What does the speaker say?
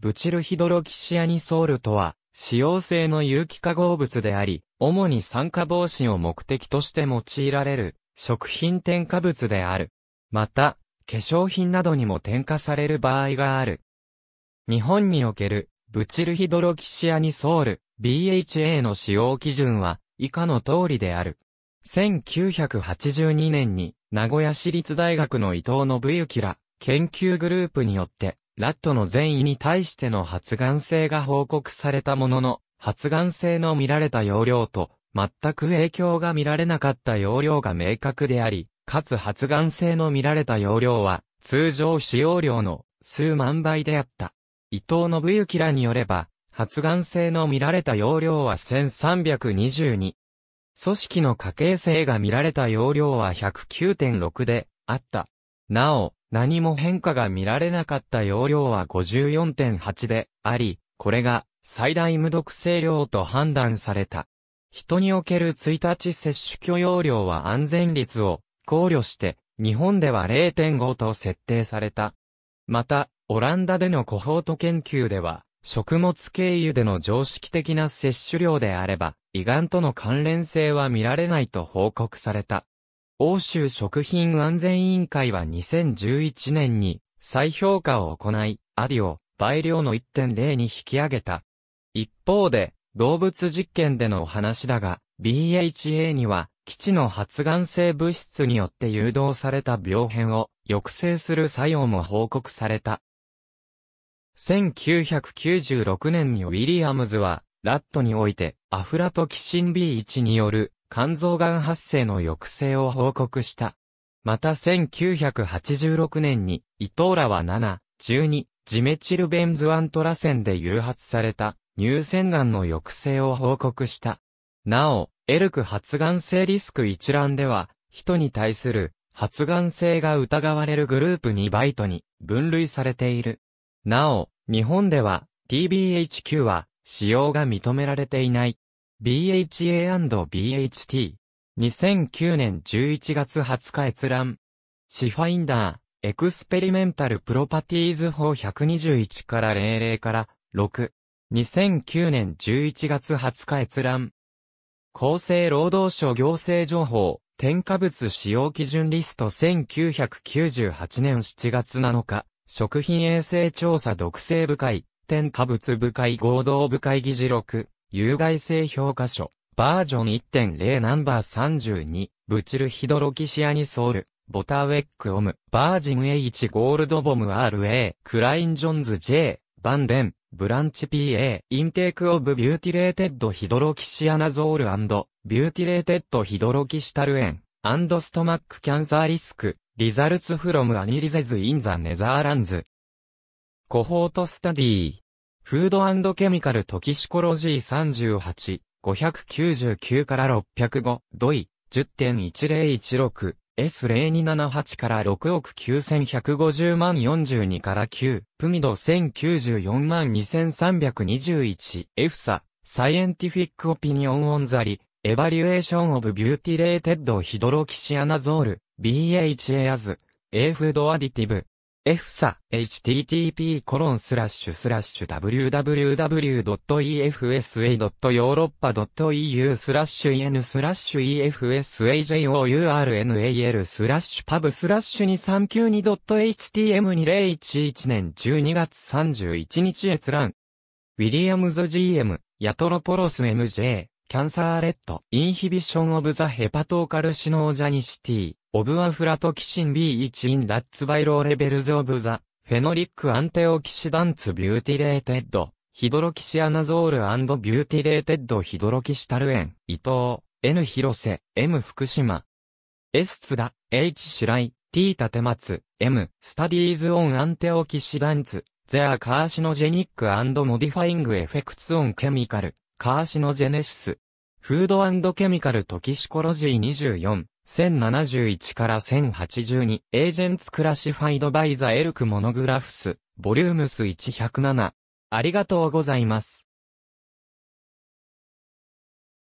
ブチルヒドロキシアニソールとは、使用性の有機化合物であり、主に酸化防止を目的として用いられる、食品添加物である。また、化粧品などにも添加される場合がある。日本における、ブチルヒドロキシアニソール、BHA の使用基準は、以下の通りである。1982年に、名古屋市立大学の伊藤信之ら、研究グループによって、ラットの善意に対しての発願性が報告されたものの、発願性の見られた容量と、全く影響が見られなかった容量が明確であり、かつ発願性の見られた容量は、通常使用量の数万倍であった。伊藤信之らによれば、発願性の見られた容量は1322。組織の家系性が見られた容量は109.6であった。なお、何も変化が見られなかった容量は54.8であり、これが最大無毒性量と判断された。人における1日摂取許容量は安全率を考慮して、日本では0.5と設定された。また、オランダでのコホート研究では、食物経由での常識的な摂取量であれば、胃がんとの関連性は見られないと報告された。欧州食品安全委員会は2011年に再評価を行い、アディを倍量の1.0に引き上げた。一方で、動物実験でのお話だが、BHA には、基地の発がん性物質によって誘導された病変を抑制する作用も報告された。1996年にウィリアムズは、ラットにおいて、アフラトキシン B1 による肝臓がん発生の抑制を報告した。また1986年に、イトーラは7、12、ジメチルベンズアントラセンで誘発された、乳腺がんの抑制を報告した。なお、エルク発がん性リスク一覧では、人に対する発がん性が疑われるグループ2バイトに分類されている。なお、日本では TBHQ は使用が認められていない。BHA&BHT。2009年11月20日閲覧。シファインダー、エクスペリメンタルプロパティーズ法121から00から6。2009年11月20日閲覧。厚生労働省行政情報、添加物使用基準リスト1998年7月7日、食品衛生調査毒性部会、添加物部会合同部会議事録。有害性評価書、バージョン1.0ナンバー32、ブチルヒドロキシアニソール、ボタウェックオム、バージン H ゴールドボム RA、クラインジョンズ J、バンデン、ブランチ PA、インテークオブビューティレーテッドヒドロキシアナゾールビューティレーテッドヒドロキシタルエン、アンドストマックキャンサーリスク、リザルツフロムアニリゼズインザネザーランズ。コホートスタディフードケミカルトキシコロジー38、599から605、ドイ、10.1016、S0278 から6億9150万42から9、プミド1094万2321、エフサ、サイエンティフィックオピニオンオンザリ、エバリュエーションオブビューティレーテッドヒドロキシアナゾール、BHA アズ、A フードアディティブ、f s a http://www.efsa.europa.eu スラッシュ en スラッシュ efsajournal スラッシュパブスラッシュ 2392.htm2011 年12月31日閲覧。ウィリアムズ GM、ヤトロポロス MJ、キャンサーレッド、インヒビションオブザヘパトーカルシノージャニシティ。オブアフラトキシン B1 インラッツバイローレベルズオブザ、フェノリックアンテオキシダンツビューティレーテッド、ヒドロキシアナゾールビューティレーテッドヒドロキシタルエン、伊藤、N 広瀬、M 福島。S 津田、H 白井、T 立松、M、スタディーズオンアンテオキシダンツ、ゼアカーシノジェニックモディファイングエフェクツオンケミカル、カーシノジェネシス。フードケミカルトキシコロジー24、1071から1082、エージェンツクラシファイドバイザエルクモノグラフス、ボリュームス107。ありがとうございます。